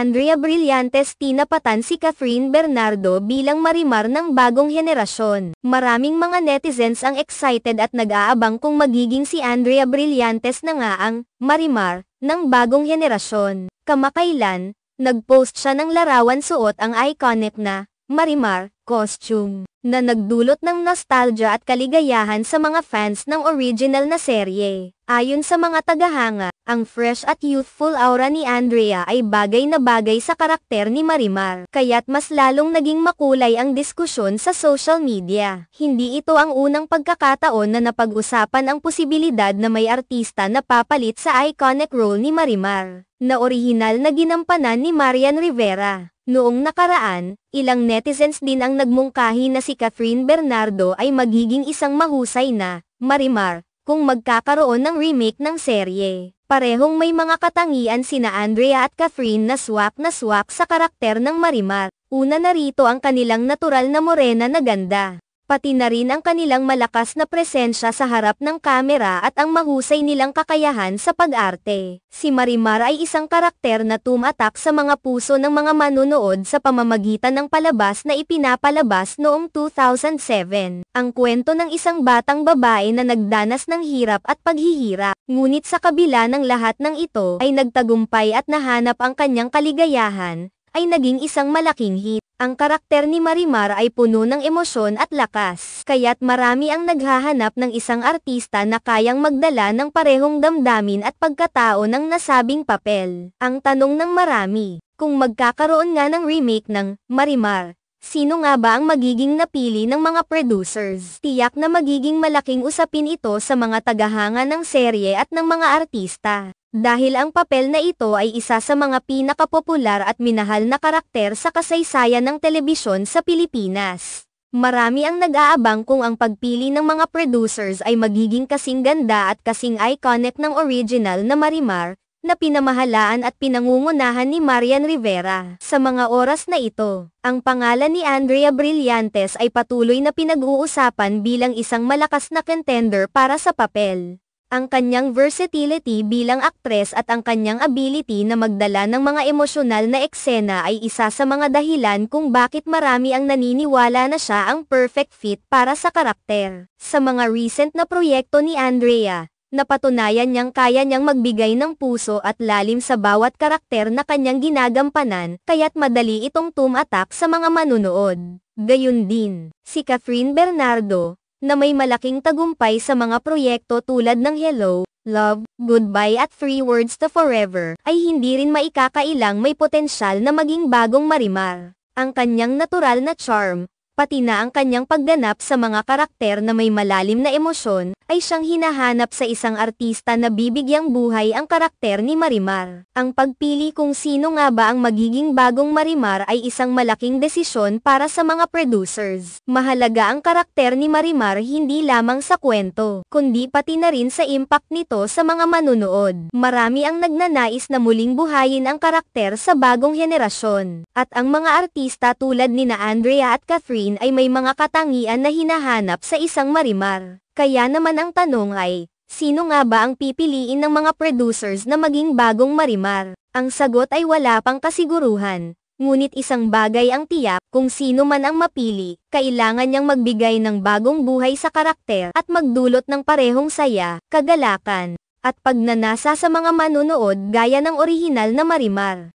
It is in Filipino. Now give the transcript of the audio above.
Andrea Brillantes tinapatan si Catherine Bernardo bilang marimar ng bagong henerasyon. Maraming mga netizens ang excited at nag-aabang kung magiging si Andrea Brillantes na nga ang marimar ng bagong henerasyon. Kamakailan, nag-post siya ng larawan suot ang iconic na marimar costume na nagdulot ng nostalgia at kaligayahan sa mga fans ng original na serye. Ayon sa mga tagahanga, ang fresh at youthful aura ni Andrea ay bagay na bagay sa karakter ni Marimar, kaya't mas lalong naging makulay ang diskusyon sa social media. Hindi ito ang unang pagkakataon na napag-usapan ang posibilidad na may artista na papalit sa iconic role ni Marimar, na orihinal na ginampanan ni Marian Rivera. Noong nakaraan, ilang netizens din ang nagmungkahi na si Catherine Bernardo ay magiging isang mahusay na, Marimar, kung magkakaroon ng remake ng serye. Parehong may mga katangian sina Andrea at Catherine na swak na swak sa karakter ng Marimar. Una narito ang kanilang natural na morena na ganda pati na rin ang kanilang malakas na presensya sa harap ng kamera at ang mahusay nilang kakayahan sa pag-arte. Si Marimar ay isang karakter na tumatak sa mga puso ng mga manonood sa pamamagitan ng palabas na ipinapalabas noong 2007. Ang kwento ng isang batang babae na nagdanas ng hirap at paghihirap, ngunit sa kabila ng lahat ng ito ay nagtagumpay at nahanap ang kanyang kaligayahan, ay naging isang malaking hit. Ang karakter ni Marimar ay puno ng emosyon at lakas, kaya't marami ang naghahanap ng isang artista na kayang magdala ng parehong damdamin at pagkatao ng nasabing papel. Ang tanong ng marami, kung magkakaroon nga ng remake ng Marimar, Sino nga ba ang magiging napili ng mga producers? Tiyak na magiging malaking usapin ito sa mga tagahanga ng serye at ng mga artista. Dahil ang papel na ito ay isa sa mga pinakapopular at minahal na karakter sa kasaysayan ng telebisyon sa Pilipinas. Marami ang nag-aabang kung ang pagpili ng mga producers ay magiging kasing ganda at kasing iconic ng original na Marimar, na pinamahalaan at pinangungunahan ni Marian Rivera. Sa mga oras na ito, ang pangalan ni Andrea Brillantes ay patuloy na pinag-uusapan bilang isang malakas na contender para sa papel. Ang kanyang versatility bilang aktres at ang kanyang ability na magdala ng mga emosyonal na eksena ay isa sa mga dahilan kung bakit marami ang naniniwala na siya ang perfect fit para sa karakter. Sa mga recent na proyekto ni Andrea, napatunayan niyang kaya niyang magbigay ng puso at lalim sa bawat karakter na kanyang ginagampanan, kaya't madali itong tumatak sa mga manunood. Gayun din, si Catherine Bernardo, na may malaking tagumpay sa mga proyekto tulad ng Hello, Love, Goodbye at Three Words to Forever, ay hindi rin maikakailang may potensyal na maging bagong marimar. Ang kanyang natural na charm, pati na ang kanyang pagganap sa mga karakter na may malalim na emosyon, ay siyang hinahanap sa isang artista na bibigyang buhay ang karakter ni Marimar. Ang pagpili kung sino nga ba ang magiging bagong Marimar ay isang malaking desisyon para sa mga producers. Mahalaga ang karakter ni Marimar hindi lamang sa kwento, kundi pati na rin sa impact nito sa mga manunood. Marami ang nagnanais na muling buhayin ang karakter sa bagong henerasyon, at ang mga artista tulad ni na Andrea at Catherine rin ay may mga katangian na hinahanap sa isang marimar. Kaya naman ang tanong ay, sino nga ba ang pipiliin ng mga producers na maging bagong marimar? Ang sagot ay wala pang kasiguruhan. Ngunit isang bagay ang tiyak, kung sino man ang mapili, kailangan niyang magbigay ng bagong buhay sa karakter at magdulot ng parehong saya, kagalakan, at pagnanasa sa mga manonood gaya ng orihinal na Marimar.